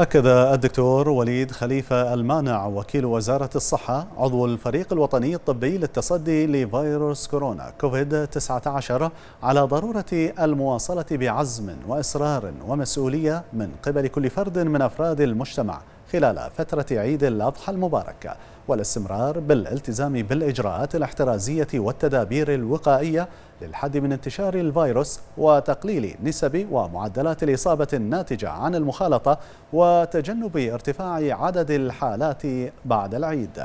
أكد الدكتور وليد خليفة المانع وكيل وزارة الصحة عضو الفريق الوطني الطبي للتصدي لفيروس كورونا كوفيد 19 على ضرورة المواصلة بعزم وإصرار ومسؤولية من قبل كل فرد من أفراد المجتمع خلال فترة عيد الأضحى المبارك والاستمرار بالالتزام بالإجراءات الاحترازية والتدابير الوقائية للحد من انتشار الفيروس وتقليل نسب ومعدلات الإصابة الناتجة عن المخالطة وتجنب ارتفاع عدد الحالات بعد العيد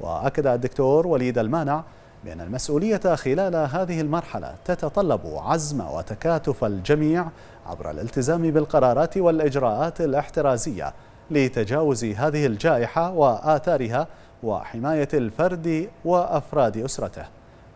وأكد الدكتور وليد المانع بأن المسؤولية خلال هذه المرحلة تتطلب عزم وتكاتف الجميع عبر الالتزام بالقرارات والإجراءات الاحترازية لتجاوز هذه الجائحة وآثارها وحماية الفرد وأفراد أسرته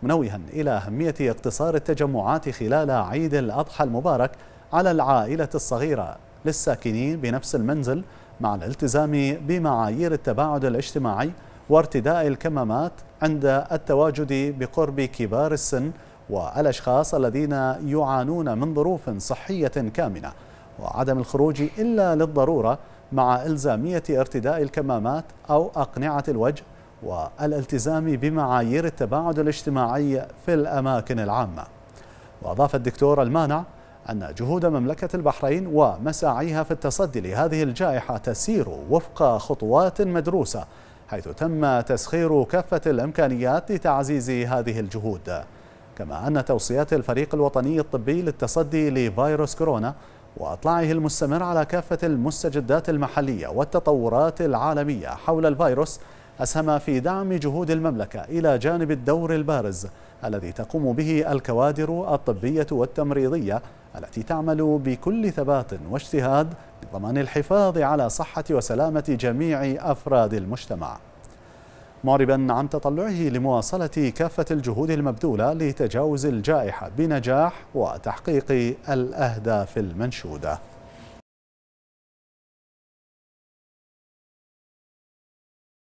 منوها إلى أهمية اقتصار التجمعات خلال عيد الأضحى المبارك على العائلة الصغيرة للساكنين بنفس المنزل مع الالتزام بمعايير التباعد الاجتماعي وارتداء الكمامات عند التواجد بقرب كبار السن والأشخاص الذين يعانون من ظروف صحية كامنة وعدم الخروج إلا للضرورة مع إلزامية ارتداء الكمامات أو أقنعة الوجه والالتزام بمعايير التباعد الاجتماعي في الأماكن العامة وأضاف الدكتور المانع أن جهود مملكة البحرين ومساعيها في التصدي لهذه الجائحة تسير وفق خطوات مدروسة حيث تم تسخير كافة الإمكانيات لتعزيز هذه الجهود كما أن توصيات الفريق الوطني الطبي للتصدي لفيروس كورونا وأطلاعه المستمر على كافة المستجدات المحلية والتطورات العالمية حول الفيروس أسهم في دعم جهود المملكة إلى جانب الدور البارز الذي تقوم به الكوادر الطبية والتمريضية التي تعمل بكل ثبات واجتهاد لضمان الحفاظ على صحة وسلامة جميع أفراد المجتمع معربا عن تطلعه لمواصلة كافة الجهود المبذولة لتجاوز الجائحة بنجاح وتحقيق الأهداف المنشودة